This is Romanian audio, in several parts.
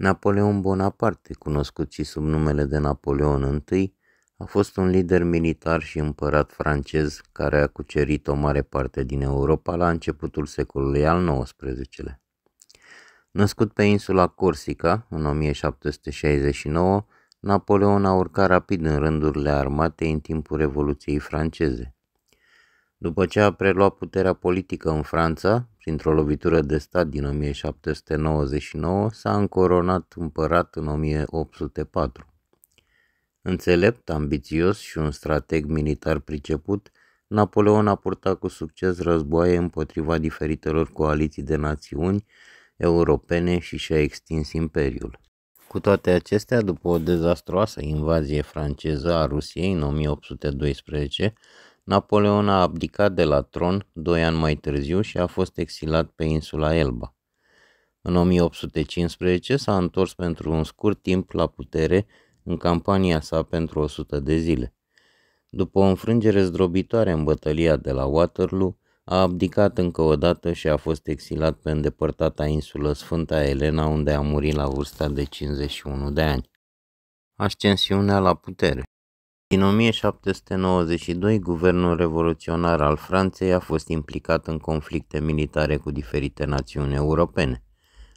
Napoleon Bonaparte, cunoscut și sub numele de Napoleon I, a fost un lider militar și împărat francez care a cucerit o mare parte din Europa la începutul secolului al XIX-lea. Născut pe insula Corsica în 1769, Napoleon a urcat rapid în rândurile armatei în timpul Revoluției franceze. După ce a preluat puterea politică în Franța, printr-o lovitură de stat din 1799, s-a încoronat împărat în 1804. Înțelept, ambițios și un strateg militar priceput, Napoleon a purtat cu succes războaie împotriva diferitelor coaliții de națiuni europene și și-a extins imperiul. Cu toate acestea, după o dezastroasă invazie franceză a Rusiei în 1812, Napoleon a abdicat de la tron doi ani mai târziu și a fost exilat pe insula Elba. În 1815 s-a întors pentru un scurt timp la putere în campania sa pentru 100 de zile. După o înfrângere zdrobitoare în bătălia de la Waterloo, a abdicat încă o dată și a fost exilat pe îndepărtata insulă Sfânta Elena, unde a murit la vârsta de 51 de ani. Ascensiunea la putere din 1792, guvernul revoluționar al Franței a fost implicat în conflicte militare cu diferite națiuni europene.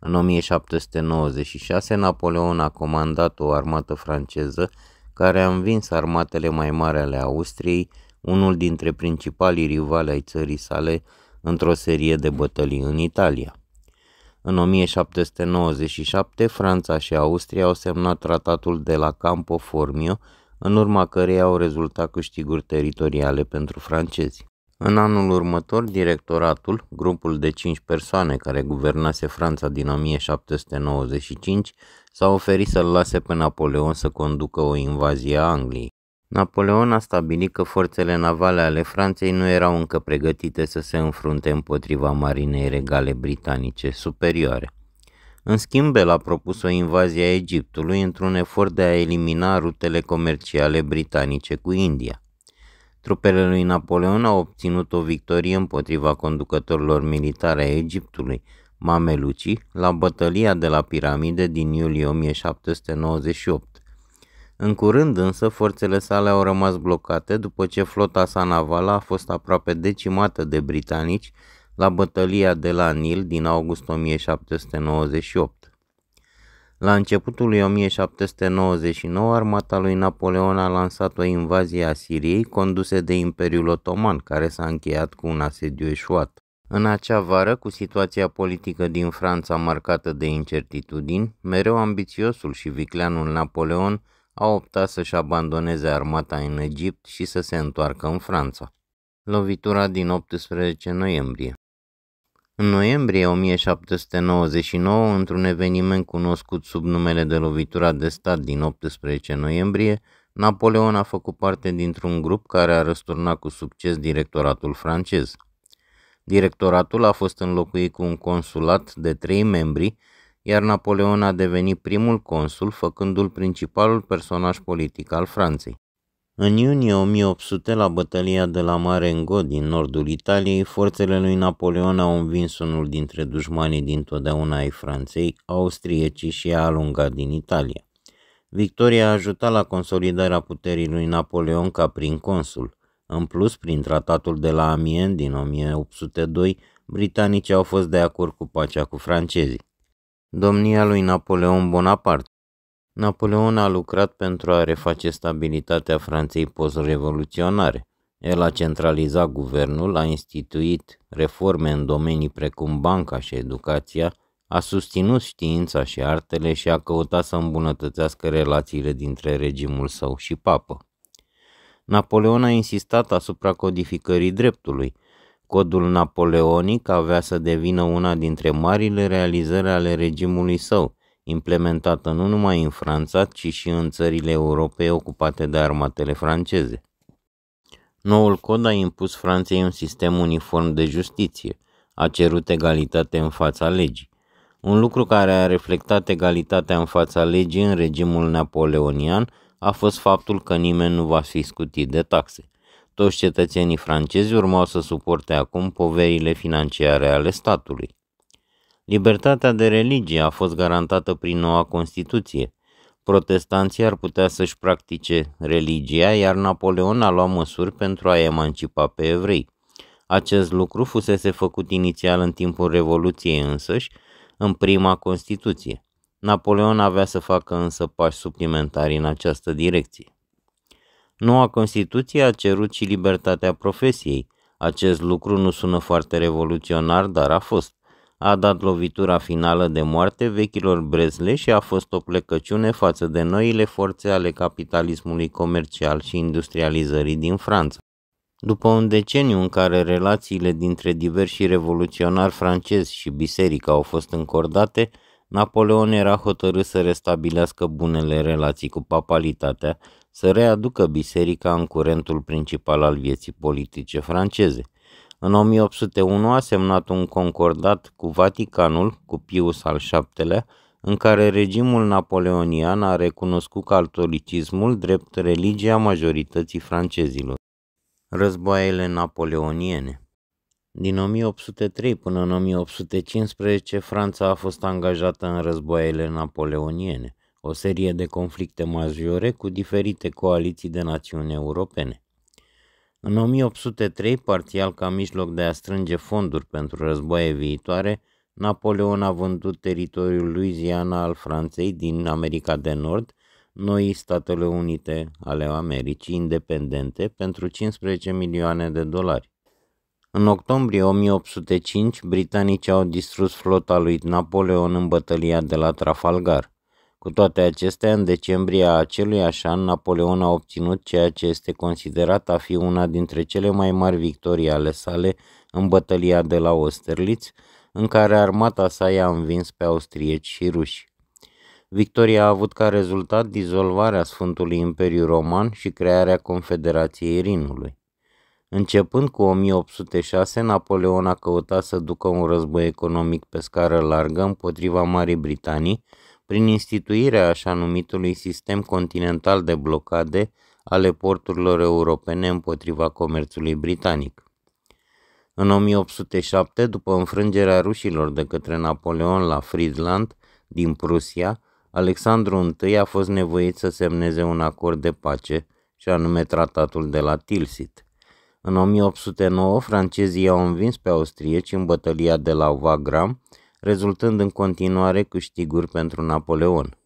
În 1796, Napoleon a comandat o armată franceză care a învins armatele mai mari ale Austriei, unul dintre principalii rivali ai țării sale, într-o serie de bătălii în Italia. În 1797, Franța și Austria au semnat tratatul de la Campo Formio, în urma căreia au rezultat câștiguri teritoriale pentru francezi. În anul următor, directoratul, grupul de cinci persoane care guvernase Franța din 1795, s-a oferit să-l lase pe Napoleon să conducă o invazie a Angliei. Napoleon a stabilit că forțele navale ale Franței nu erau încă pregătite să se înfrunte împotriva marinei regale britanice superioare. În schimb, el a propus o invazie a Egiptului într-un efort de a elimina rutele comerciale britanice cu India. Trupele lui Napoleon au obținut o victorie împotriva conducătorilor militare a Egiptului, Mameluci, la bătălia de la piramide din iulie 1798. În curând însă, forțele sale au rămas blocate după ce flota sa navală a fost aproape decimată de britanici la bătălia de la Nil din august 1798. La începutul lui 1799, armata lui Napoleon a lansat o invazie a Siriei conduse de Imperiul Otoman, care s-a încheiat cu un asediu eșuat. În acea vară, cu situația politică din Franța marcată de incertitudini, mereu ambițiosul și vicleanul Napoleon a optat să-și abandoneze armata în Egipt și să se întoarcă în Franța. Lovitura din 18 noiembrie în noiembrie 1799, într-un eveniment cunoscut sub numele de lovitura de stat din 18 noiembrie, Napoleon a făcut parte dintr-un grup care a răsturnat cu succes directoratul francez. Directoratul a fost înlocuit cu un consulat de trei membri, iar Napoleon a devenit primul consul, făcându-l principalul personaj politic al Franței. În iunie 1800, la bătălia de la Marengo din nordul Italiei, forțele lui Napoleon au învins unul dintre dușmanii dintotdeauna ai Franței, austriecii și a alungat din Italia. Victoria a ajutat la consolidarea puterii lui Napoleon ca prin consul. În plus, prin tratatul de la Amiens din 1802, britanicii au fost de acord cu pacea cu francezii. Domnia lui Napoleon Bonaparte Napoleon a lucrat pentru a reface stabilitatea Franței post-revoluționare. El a centralizat guvernul, a instituit reforme în domenii precum banca și educația, a susținut știința și artele și a căutat să îmbunătățească relațiile dintre regimul său și papă. Napoleon a insistat asupra codificării dreptului. Codul napoleonic avea să devină una dintre marile realizări ale regimului său – implementată nu numai în Franța, ci și în țările europei ocupate de armatele franceze. Noul cod a impus Franței un sistem uniform de justiție, a cerut egalitate în fața legii, un lucru care a reflectat egalitatea în fața legii în regimul napoleonian a fost faptul că nimeni nu va fi scutit de taxe. Toți cetățenii francezi urmau să suporte acum poverile financiare ale statului. Libertatea de religie a fost garantată prin noua Constituție. Protestanții ar putea să-și practice religia, iar Napoleon a luat măsuri pentru a emancipa pe evrei. Acest lucru fusese făcut inițial în timpul Revoluției însăși, în prima Constituție. Napoleon avea să facă însă pași suplimentari în această direcție. Noua Constituție a cerut și libertatea profesiei. Acest lucru nu sună foarte revoluționar, dar a fost a dat lovitura finală de moarte vechilor brezle și a fost o plecăciune față de noile forțe ale capitalismului comercial și industrializării din Franța. După un deceniu în care relațiile dintre diversi revoluționari francezi și biserica au fost încordate, Napoleon era hotărât să restabilească bunele relații cu papalitatea, să readucă biserica în curentul principal al vieții politice franceze. În 1801 a semnat un concordat cu Vaticanul, cu Pius al VII-lea, în care regimul napoleonian a recunoscut catolicismul drept religia majorității francezilor. Războaiele napoleoniene din 1803 până în 1815, Franța a fost angajată în războaiele napoleoniene, o serie de conflicte majore cu diferite coaliții de națiuni europene. În 1803, parțial ca mijloc de a strânge fonduri pentru războaie viitoare, Napoleon a vândut teritoriul Louisiana al Franței din America de Nord, noi Statele Unite ale Americii independente, pentru 15 milioane de dolari. În octombrie 1805, britanicii au distrus flota lui Napoleon în bătălia de la Trafalgar. Cu toate acestea, în decembrie a acelui așa an, Napoleon a obținut ceea ce este considerat a fi una dintre cele mai mari victorii ale sale în bătălia de la Austerlitz, în care armata sa i-a învins pe austrieci și ruși. Victoria a avut ca rezultat dizolvarea Sfântului Imperiu Roman și crearea Confederației Rinului. Începând cu 1806, Napoleon a căutat să ducă un război economic pe scară largă împotriva Marii Britanii, prin instituirea așa numitului sistem continental de blocade ale porturilor europene împotriva comerțului britanic. În 1807, după înfrângerea rușilor de către Napoleon la Friedland din Prusia, Alexandru I a fost nevoit să semneze un acord de pace, și anume tratatul de la Tilsit. În 1809, francezii au învins pe austrieci în bătălia de la Wagram, rezultând în continuare câștiguri pentru Napoleon.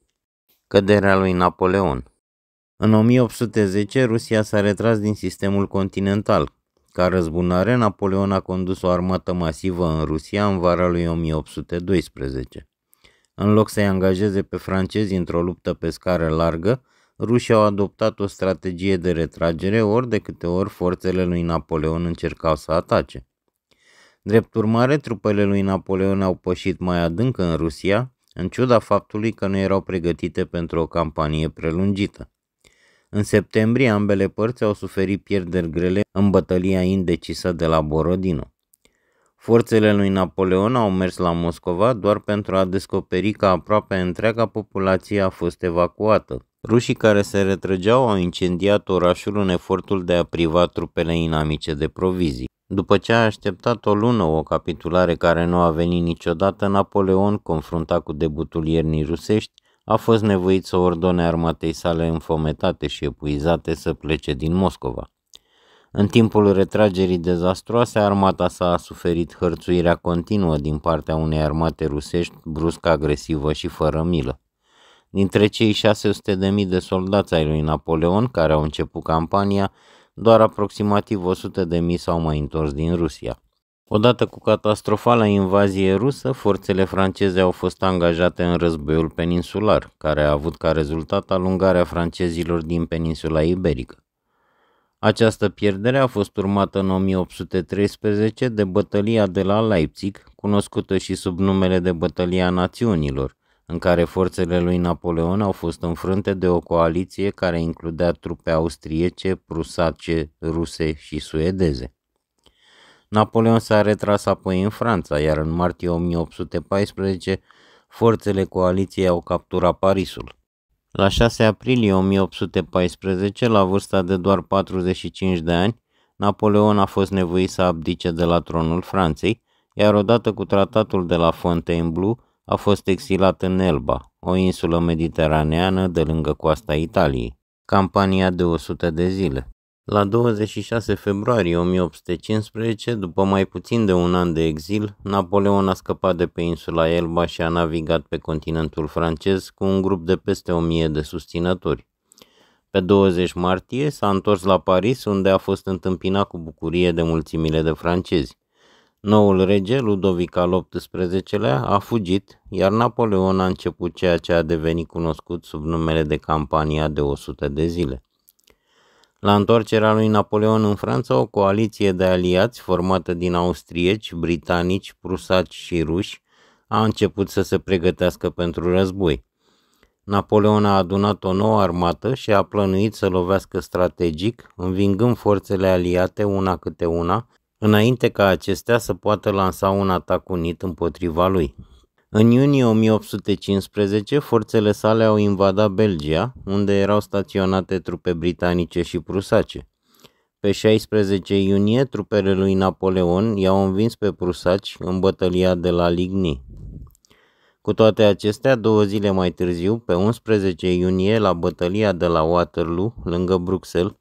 Căderea lui Napoleon În 1810, Rusia s-a retras din sistemul continental. Ca răzbunare, Napoleon a condus o armată masivă în Rusia în vara lui 1812. În loc să-i angajeze pe francezi într-o luptă pe scară largă, rușii au adoptat o strategie de retragere ori de câte ori forțele lui Napoleon încercau să atace. Drept urmare, trupele lui Napoleon au pășit mai adânc în Rusia, în ciuda faptului că nu erau pregătite pentru o campanie prelungită. În septembrie, ambele părți au suferit pierderi grele în bătălia indecisă de la Borodino. Forțele lui Napoleon au mers la Moscova doar pentru a descoperi că aproape întreaga populație a fost evacuată. Rușii care se retrăgeau au incendiat orașul în efortul de a priva trupele inamice de provizii. După ce a așteptat o lună o capitulare care nu a venit niciodată, Napoleon, confruntat cu debutul iernii rusești, a fost nevoit să ordone armatei sale înfometate și epuizate să plece din Moscova. În timpul retragerii dezastroase, armata sa a suferit hărțuirea continuă din partea unei armate rusești brusc agresivă și fără milă. Dintre cei 600.000 de soldați ai lui Napoleon care au început campania, doar aproximativ 100 de mii s-au mai întors din Rusia. Odată cu catastrofala invazie rusă, forțele franceze au fost angajate în războiul peninsular, care a avut ca rezultat alungarea francezilor din peninsula iberică. Această pierdere a fost urmată în 1813 de bătălia de la Leipzig, cunoscută și sub numele de Bătălia Națiunilor, în care forțele lui Napoleon au fost înfrânte de o coaliție care includea trupe austriece, prusace, ruse și suedeze. Napoleon s-a retras apoi în Franța, iar în martie 1814 forțele coaliției au capturat Parisul. La 6 aprilie 1814, la vârsta de doar 45 de ani, Napoleon a fost nevoit să abdice de la tronul Franței, iar odată cu tratatul de la Fontainebleau, a fost exilat în Elba, o insulă mediteraneană de lângă coasta Italiei. Campania de 100 de zile. La 26 februarie 1815, după mai puțin de un an de exil, Napoleon a scăpat de pe insula Elba și a navigat pe continentul francez cu un grup de peste 1000 de susținători. Pe 20 martie s-a întors la Paris, unde a fost întâmpinat cu bucurie de mulțimile de francezi. Noul rege, Ludovic al XVIII-lea, a fugit, iar Napoleon a început ceea ce a devenit cunoscut sub numele de campania de 100 de zile. La întoarcerea lui Napoleon în Franța, o coaliție de aliați formată din austrieci, britanici, prusaci și ruși a început să se pregătească pentru război. Napoleon a adunat o nouă armată și a plănuit să lovească strategic, învingând forțele aliate una câte una, înainte ca acestea să poată lansa un atac unit împotriva lui. În iunie 1815, forțele sale au invadat Belgia, unde erau staționate trupe britanice și prusace. Pe 16 iunie, trupele lui Napoleon i-au învins pe prusaci în bătălia de la Ligny. Cu toate acestea, două zile mai târziu, pe 11 iunie, la bătălia de la Waterloo, lângă Bruxelles,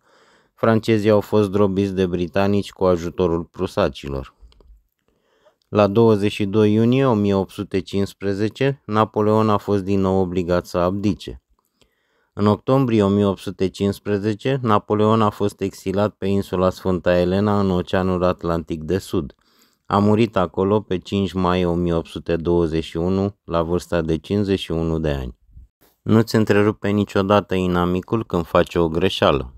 francezii au fost drobiți de britanici cu ajutorul prusacilor. La 22 iunie 1815, Napoleon a fost din nou obligat să abdice. În octombrie 1815, Napoleon a fost exilat pe insula Sfânta Elena în Oceanul Atlantic de Sud. A murit acolo pe 5 mai 1821, la vârsta de 51 de ani. Nu-ți întrerupe niciodată inamicul când face o greșeală.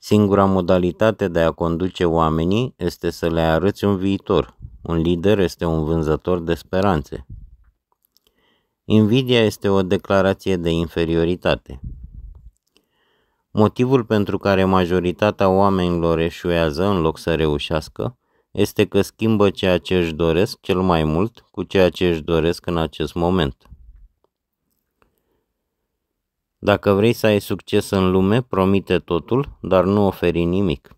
Singura modalitate de a conduce oamenii este să le arăți un viitor. Un lider este un vânzător de speranțe. Invidia este o declarație de inferioritate. Motivul pentru care majoritatea oamenilor eșuează în loc să reușească este că schimbă ceea ce își doresc cel mai mult cu ceea ce își doresc în acest moment. Dacă vrei să ai succes în lume, promite totul, dar nu oferi nimic.